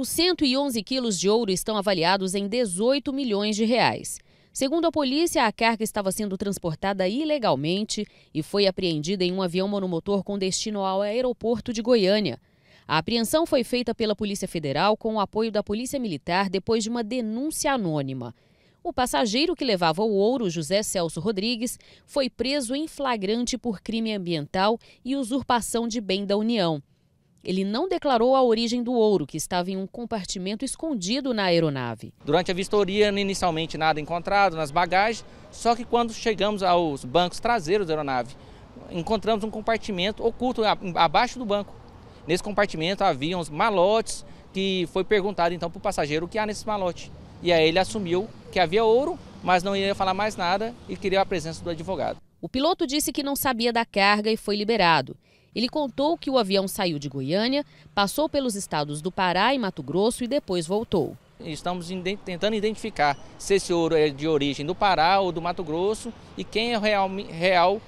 Os 111 quilos de ouro estão avaliados em 18 milhões de reais. Segundo a polícia, a carga estava sendo transportada ilegalmente e foi apreendida em um avião monomotor com destino ao aeroporto de Goiânia. A apreensão foi feita pela Polícia Federal com o apoio da Polícia Militar depois de uma denúncia anônima. O passageiro que levava o ouro, José Celso Rodrigues, foi preso em flagrante por crime ambiental e usurpação de bem da União. Ele não declarou a origem do ouro, que estava em um compartimento escondido na aeronave. Durante a vistoria, inicialmente nada encontrado nas bagagens, só que quando chegamos aos bancos traseiros da aeronave, encontramos um compartimento oculto abaixo do banco. Nesse compartimento haviam os malotes, que foi perguntado então para o passageiro o que há nesse malote. E aí ele assumiu que havia ouro, mas não iria falar mais nada e queria a presença do advogado. O piloto disse que não sabia da carga e foi liberado. Ele contou que o avião saiu de Goiânia, passou pelos estados do Pará e Mato Grosso e depois voltou. Estamos tentando identificar se esse ouro é de origem do Pará ou do Mato Grosso e quem é o real, real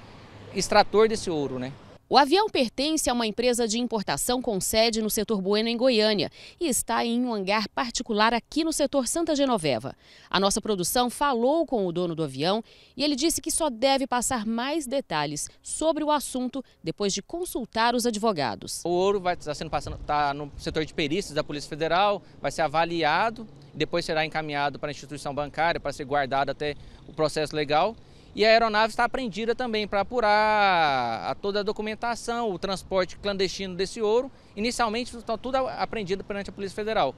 extrator desse ouro, né? O avião pertence a uma empresa de importação com sede no setor Bueno, em Goiânia, e está em um hangar particular aqui no setor Santa Genoveva. A nossa produção falou com o dono do avião e ele disse que só deve passar mais detalhes sobre o assunto depois de consultar os advogados. O ouro vai estar sendo passando, tá no setor de perícias da Polícia Federal, vai ser avaliado, depois será encaminhado para a instituição bancária para ser guardado até o processo legal e a aeronave está apreendida também para apurar a toda a documentação, o transporte clandestino desse ouro. Inicialmente, está tudo apreendido perante a Polícia Federal.